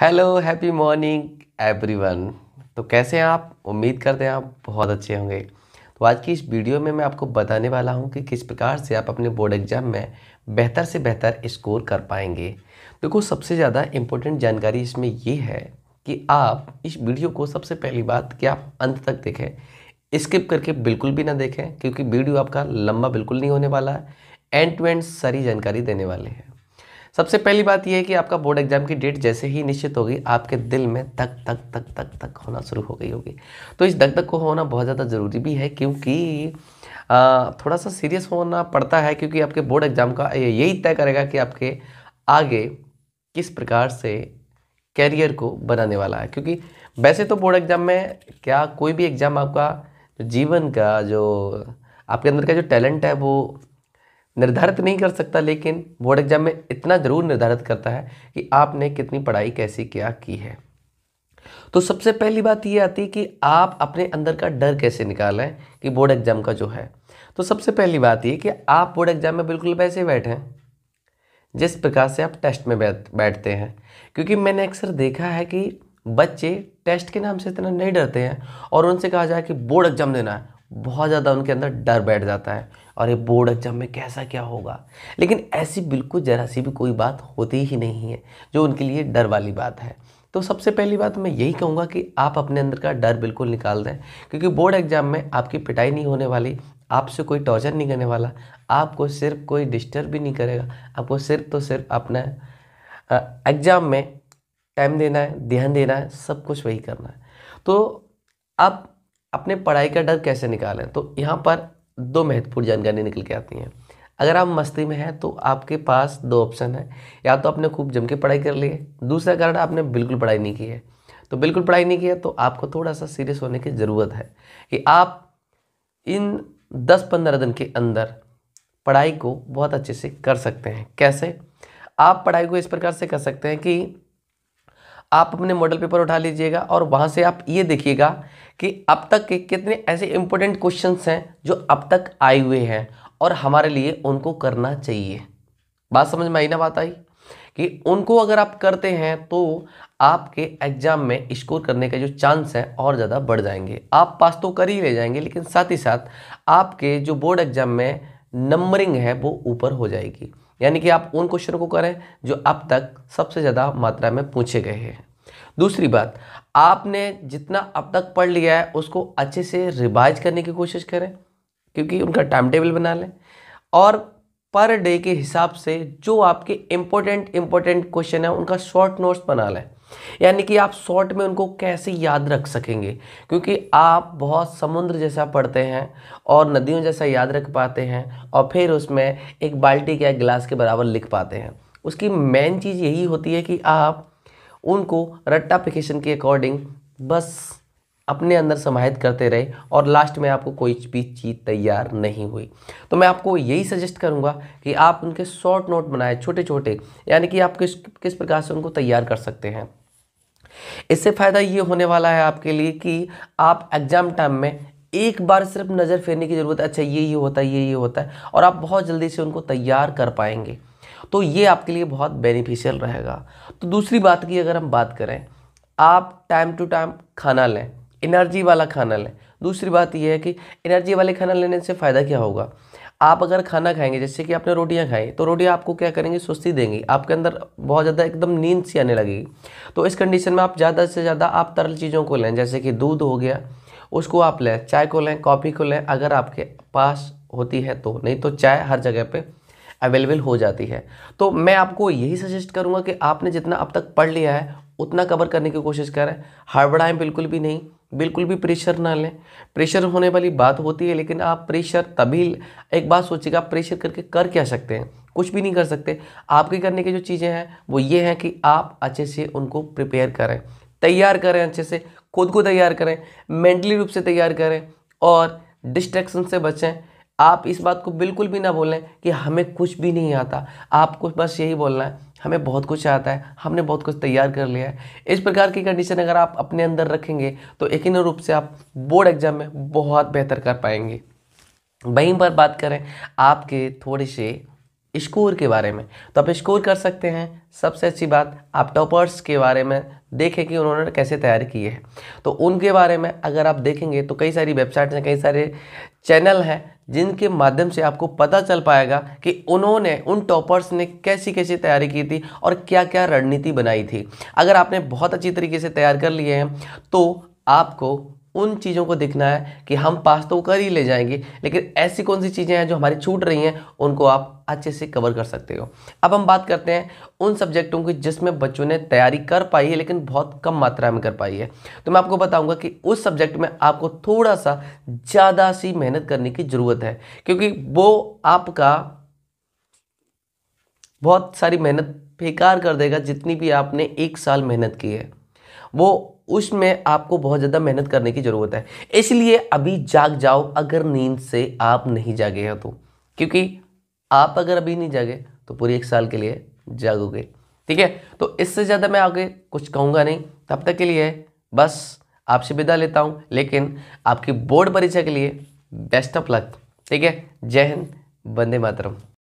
hello happy morning everyone तो कैसे हैं आप उम्मीद करते हैं आप बहुत अच्छे होंगे तो आज की इस वीडियो में मैं आपको बताने वाला हूं कि किस प्रकार से आप अपने बोर्ड एग्ज़ाम में बेहतर से बेहतर स्कोर कर पाएंगे देखो तो सबसे ज़्यादा इम्पोर्टेंट जानकारी इसमें ये है कि आप इस वीडियो को सबसे पहली बात कि आप अंत तक देखें स्किप करके बिल्कुल भी ना देखें क्योंकि वीडियो आपका लंबा बिल्कुल नहीं होने वाला है एंड टू एंड सारी जानकारी देने वाले हैं सबसे पहली बात यह है कि आपका बोर्ड एग्जाम की डेट जैसे ही निश्चित होगी आपके दिल में तक तक तक तक तक होना शुरू हो गई होगी तो इस धक धक को होना बहुत ज़्यादा ज़रूरी भी है क्योंकि थोड़ा सा सीरियस होना पड़ता है क्योंकि आपके बोर्ड एग्ज़ाम का यही तय करेगा कि आपके आगे किस प्रकार से कैरियर को बनाने वाला है क्योंकि वैसे तो बोर्ड एग्ज़ाम में क्या कोई भी एग्ज़ाम आपका जीवन का जो आपके अंदर का जो टैलेंट है वो निर्धारित नहीं कर सकता लेकिन बोर्ड एग्जाम में इतना ज़रूर निर्धारित करता है कि आपने कितनी पढ़ाई कैसी क्या की है तो सबसे पहली बात ये आती है कि आप अपने अंदर का डर कैसे निकालें कि बोर्ड एग्ज़ाम का जो है तो सबसे पहली बात ये कि आप बोर्ड एग्ज़ाम में बिल्कुल वैसे बैठें जिस प्रकार से आप टेस्ट में बैठते हैं क्योंकि मैंने अक्सर देखा है कि बच्चे टेस्ट के नाम से इतना नहीं डरते हैं और उनसे कहा जाए कि बोर्ड एग्ज़ाम देना है बहुत ज़्यादा उनके अंदर डर बैठ जाता है और ये बोर्ड एग्जाम में कैसा क्या होगा लेकिन ऐसी बिल्कुल ज़रा सी भी कोई बात होती ही नहीं है जो उनके लिए डर वाली बात है तो सबसे पहली बात मैं यही कहूँगा कि आप अपने अंदर का डर बिल्कुल निकाल दें क्योंकि बोर्ड एग्ज़ाम में आपकी पिटाई नहीं होने वाली आपसे कोई टॉर्चर नहीं करने वाला आपको सिर्फ कोई डिस्टर्ब भी नहीं करेगा आपको सिर्फ तो सिर्फ अपना एग्ज़ाम में टाइम देना है ध्यान देना है सब कुछ वही करना है तो आप अपने पढ़ाई का डर कैसे निकालें तो यहाँ पर दो महत्वपूर्ण जानकारी निकल के आती हैं अगर आप मस्ती में हैं तो आपके पास दो ऑप्शन है या तो आपने खूब जम के पढ़ाई कर ली है दूसरा कारण आपने बिल्कुल पढ़ाई नहीं की है तो बिल्कुल पढ़ाई नहीं किया तो आपको थोड़ा सा सीरियस होने की ज़रूरत है कि आप इन दस पंद्रह दिन के अंदर पढ़ाई को बहुत अच्छे से कर सकते हैं कैसे आप पढ़ाई को इस प्रकार से कर सकते हैं कि आप अपने मॉडल पेपर उठा लीजिएगा और वहाँ से आप ये देखिएगा कि अब तक के कितने ऐसे इम्पोर्टेंट क्वेश्चंस हैं जो अब तक आए हुए हैं और हमारे लिए उनको करना चाहिए बात समझ में आई ना बात आई कि उनको अगर आप करते हैं तो आपके एग्ज़ाम में स्कोर करने के जो चांस हैं और ज़्यादा बढ़ जाएंगे आप पास तो कर ही ले जाएंगे लेकिन साथ ही साथ आपके जो बोर्ड एग्ज़ाम में नंबरिंग है वो ऊपर हो जाएगी यानी कि आप उन क्वेश्चन को करें जो अब तक सबसे ज़्यादा मात्रा में पूछे गए हैं दूसरी बात आपने जितना अब तक पढ़ लिया है उसको अच्छे से रिवाइज करने की कोशिश करें क्योंकि उनका टाइम टेबल बना लें और पर डे के हिसाब से जो आपके इम्पोर्टेंट इम्पोर्टेंट क्वेश्चन है उनका शॉर्ट नोट्स बना लें यानी कि आप शॉर्ट में उनको कैसे याद रख सकेंगे क्योंकि आप बहुत समुद्र जैसा पढ़ते हैं और नदियों जैसा याद रख पाते हैं और फिर उसमें एक बाल्टी के गिलास के बराबर लिख पाते हैं उसकी मेन चीज़ यही होती है कि आप उनको रट्टाफिकेशन के अकॉर्डिंग बस अपने अंदर समाहित करते रहे और लास्ट में आपको कोई भी चीज़ तैयार नहीं हुई तो मैं आपको यही सजेस्ट करूंगा कि आप उनके शॉर्ट नोट बनाए छोटे छोटे यानी कि आप किस किस प्रकार से उनको तैयार कर सकते हैं इससे फ़ायदा ये होने वाला है आपके लिए कि आप एग्ज़ाम टाइम में एक बार सिर्फ नज़र फेरने की ज़रूरत है अच्छा ये ये होता है ये ये होता है और आप बहुत जल्दी से उनको तैयार कर पाएंगे तो ये आपके लिए बहुत बेनिफिशियल रहेगा तो दूसरी बात की अगर हम बात करें आप टाइम टू टाइम खाना लें एनर्जी वाला खाना लें दूसरी बात यह है कि एनर्जी वाले खाना लेने से फ़ायदा क्या होगा आप अगर खाना खाएंगे जैसे कि आपने रोटियां खाई तो रोटियां आपको क्या करेंगी सुस्ती देंगी आपके अंदर बहुत ज़्यादा एकदम नींद सी आने लगेगी तो इस कंडीशन में आप ज़्यादा से ज़्यादा आप तरल चीज़ों को लें जैसे कि दूध हो गया उसको आप लें चाय को लें कॉफ़ी को लें अगर आपके पास होती है तो नहीं तो चाय हर जगह पर अवेलेबल हो जाती है तो मैं आपको यही सजेस्ट करूँगा कि आपने जितना अब तक पढ़ लिया है उतना कवर करने की कोशिश करें हड़बड़ाएँ बिल्कुल भी नहीं बिल्कुल भी प्रेशर ना लें प्रेशर होने वाली बात होती है लेकिन आप प्रेशर तभी एक बात सोचिएगा प्रेशर करके कर क्या सकते हैं कुछ भी नहीं कर सकते आपके करने की जो चीज़ें हैं वो ये हैं कि आप अच्छे से उनको प्रिपेयर करें तैयार करें अच्छे से खुद को तैयार करें मेंटली रूप से तैयार करें और डिस्ट्रैक्शन से बचें आप इस बात को बिल्कुल भी ना बोलें कि हमें कुछ भी नहीं आता आपको बस यही बोलना है हमें बहुत कुछ आता है हमने बहुत कुछ तैयार कर लिया है इस प्रकार की कंडीशन अगर आप अपने अंदर रखेंगे तो यकीन रूप से आप बोर्ड एग्जाम में बहुत बेहतर कर पाएंगे वहीं पर बात करें आपके थोड़े से स्कोर के बारे में तो आप स्कोर कर सकते हैं सबसे अच्छी बात आप टॉपर्स के बारे में देखें कि उन्होंने कैसे तैयारी की है तो उनके बारे में अगर आप देखेंगे तो कई सारी वेबसाइट्स हैं कई सारे चैनल हैं जिनके माध्यम से आपको पता चल पाएगा कि उन्होंने उन टॉपर्स ने कैसी कैसी तैयारी की थी और क्या क्या रणनीति बनाई थी अगर आपने बहुत अच्छी तरीके से तैयार कर लिए हैं तो आपको उन चीज़ों को देखना है कि हम पास तो कर ही ले जाएंगे लेकिन ऐसी कौन सी चीज़ें हैं जो हमारी छूट रही हैं उनको आप अच्छे से कवर कर सकते हो अब हम बात करते हैं उन सब्जेक्टों की जिसमें बच्चों ने तैयारी कर पाई है लेकिन बहुत कम मात्रा में कर पाई है तो मैं आपको बताऊंगा कि उस सब्जेक्ट में आपको थोड़ा सा ज़्यादा सी मेहनत करने की ज़रूरत है क्योंकि वो आपका बहुत सारी मेहनत बेकार कर देगा जितनी भी आपने एक साल मेहनत की है वो उसमें आपको बहुत ज़्यादा मेहनत करने की ज़रूरत है इसलिए अभी जाग जाओ अगर नींद से आप नहीं जागे हो तो क्योंकि आप अगर अभी नहीं जागे तो पूरे एक साल के लिए जागोगे ठीक है तो इससे ज़्यादा मैं आगे कुछ कहूँगा नहीं तब तक के लिए बस आपसे विदा लेता हूँ लेकिन आपकी बोर्ड परीक्षा के लिए बेस्ट ऑफ लक ठीक है जय हिंद वंदे मातरम